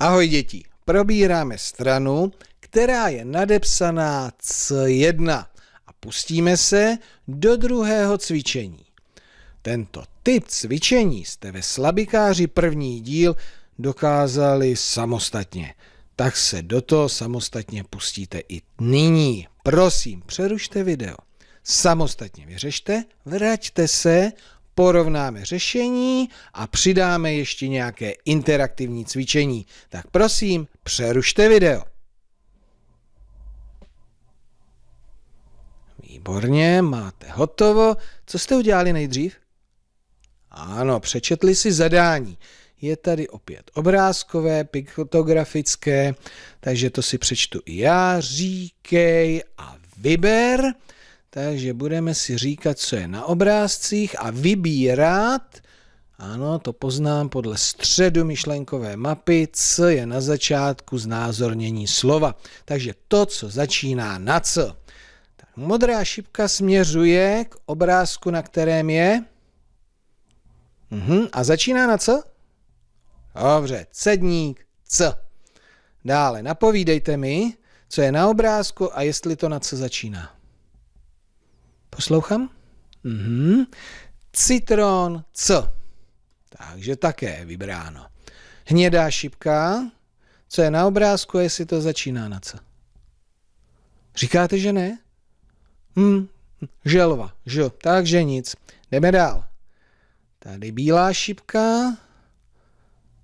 Ahoj děti, probíráme stranu, která je nadepsaná C1 a pustíme se do druhého cvičení. Tento typ cvičení jste ve slabikáři první díl dokázali samostatně. Tak se do toho samostatně pustíte i nyní. Prosím, přerušte video. Samostatně vyřešte, vraťte se, porovnáme řešení a přidáme ještě nějaké interaktivní cvičení. Tak prosím, přerušte video. Výborně, máte hotovo. Co jste udělali nejdřív? Ano, přečetli si zadání. Je tady opět obrázkové, piktografické, takže to si přečtu i já. Říkej a vyber. Takže budeme si říkat, co je na obrázcích a vybírat. Ano, to poznám podle středu myšlenkové mapy, co je na začátku znázornění slova. Takže to, co začíná na C. Tak modrá šipka směřuje k obrázku, na kterém je. Uhum. A začíná na co? Dobře, cedník C. Dále napovídejte mi, co je na obrázku a jestli to na co začíná. Poslouchám? Mhm. Citron C. Takže také vybráno. Hnědá šipka, co je na obrázku, jestli to začíná na C. Říkáte, že ne? Hm, želva, ž, takže nic. Jdeme dál. Tady bílá šipka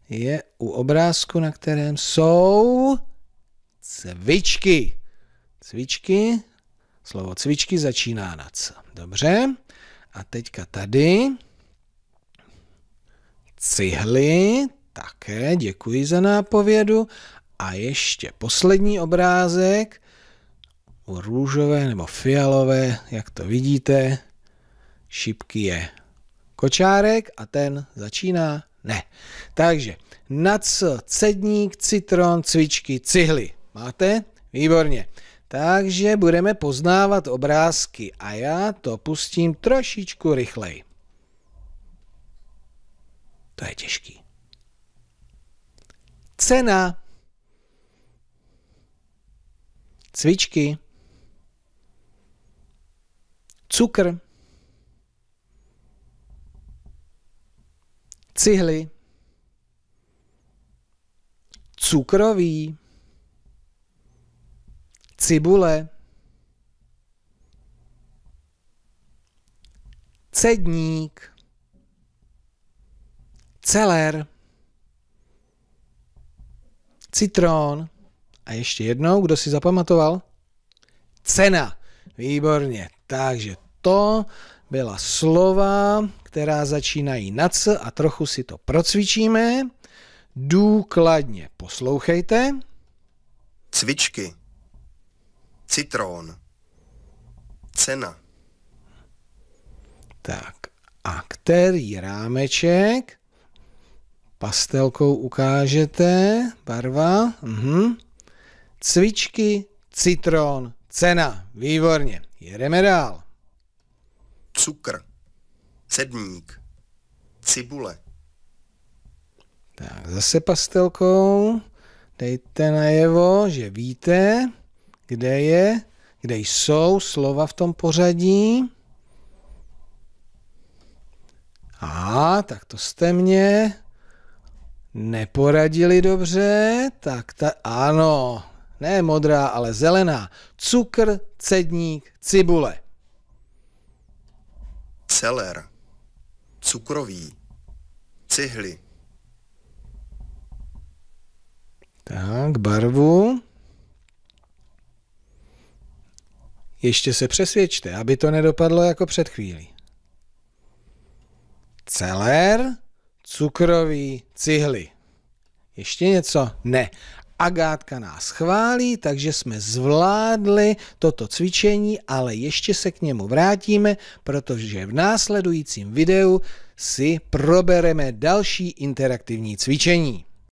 je u obrázku, na kterém jsou cvičky. Cvičky Slovo cvičky začíná na C. Dobře. A teďka tady. Cihly. Také děkuji za nápovědu. A ještě poslední obrázek. Růžové nebo fialové, jak to vidíte. Šipky je kočárek a ten začíná ne. Takže na cedník, citron, cvičky, cihly. Máte? Výborně. Takže budeme poznávat obrázky a já to pustím trošičku rychleji. To je těžký. Cena. Cvičky. Cukr. Cihly. Cukroví cibule, cedník, celer, citrón a ještě jednou, kdo si zapamatoval? Cena. Výborně. Takže to byla slova, která začínají na C a trochu si to procvičíme. Důkladně poslouchejte. Cvičky. Citrón. Cena. Tak a který rámeček pastelkou ukážete? Barva. Mhm. Cvičky, citron, cena. Výborně. Jedeme dál. Cukr. Cedník. Cibule. Tak zase pastelkou dejte najevo, že víte kde je, kde jsou slova v tom pořadí. A tak to jste mě neporadili dobře, tak ta, ano, ne modrá, ale zelená. Cukr, cedník, cibule. Celer, cukroví, cihly. Tak, barvu. Ještě se přesvědčte, aby to nedopadlo jako před chvílí. Celer, cukrový, cihly. Ještě něco? Ne. Agátka nás chválí, takže jsme zvládli toto cvičení, ale ještě se k němu vrátíme, protože v následujícím videu si probereme další interaktivní cvičení.